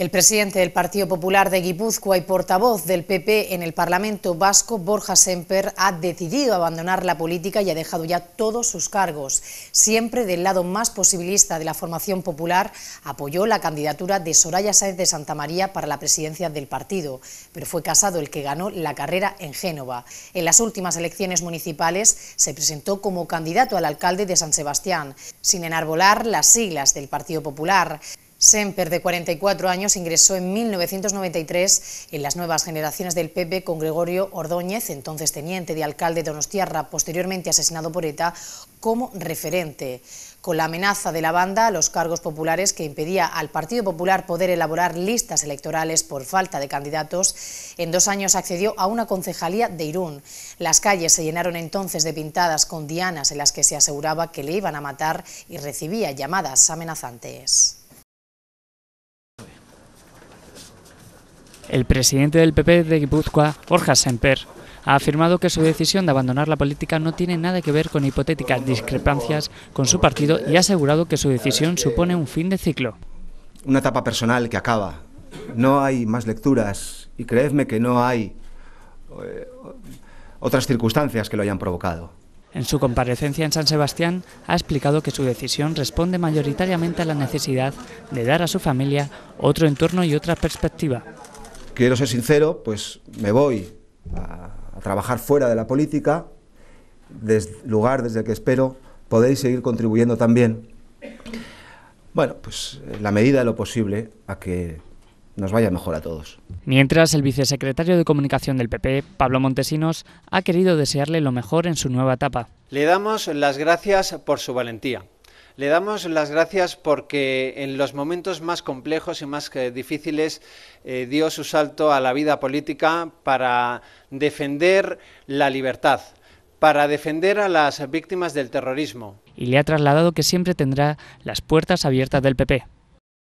El presidente del Partido Popular de Guipúzcoa y portavoz del PP en el Parlamento Vasco, Borja Semper, ha decidido abandonar la política y ha dejado ya todos sus cargos. Siempre del lado más posibilista de la formación popular, apoyó la candidatura de Soraya Sáez de Santa María para la presidencia del partido, pero fue Casado el que ganó la carrera en Génova. En las últimas elecciones municipales se presentó como candidato al alcalde de San Sebastián, sin enarbolar las siglas del Partido Popular. Semper, de 44 años, ingresó en 1993 en las nuevas generaciones del PP con Gregorio Ordóñez, entonces teniente de alcalde de Donostiarra, posteriormente asesinado por ETA, como referente. Con la amenaza de la banda los cargos populares que impedía al Partido Popular poder elaborar listas electorales por falta de candidatos, en dos años accedió a una concejalía de Irún. Las calles se llenaron entonces de pintadas con dianas en las que se aseguraba que le iban a matar y recibía llamadas amenazantes. El presidente del PP de Guipúzcoa, jorge Semper, ha afirmado que su decisión de abandonar la política no tiene nada que ver con hipotéticas discrepancias con su partido y ha asegurado que su decisión supone un fin de ciclo. Una etapa personal que acaba. No hay más lecturas y creedme que no hay eh, otras circunstancias que lo hayan provocado. En su comparecencia en San Sebastián ha explicado que su decisión responde mayoritariamente a la necesidad de dar a su familia otro entorno y otra perspectiva quiero ser sincero, pues me voy a, trabajar fuera de la política, desde, lugar desde el que espero podéis seguir contribuyendo también, bueno, pues eh, la medida de lo posible a que nos vaya mejor a todos. Mientras, el vicesecretario de Comunicación del PP, Pablo Montesinos, ha querido desearle lo mejor en su nueva etapa. Le damos las gracias por su valentía, le damos las gracias porque en los momentos más complejos y más eh, difíciles eh, dio su salto a la vida política para defender la libertad, para defender a las víctimas del terrorismo. Y le ha trasladado que siempre tendrá las puertas abiertas del PP.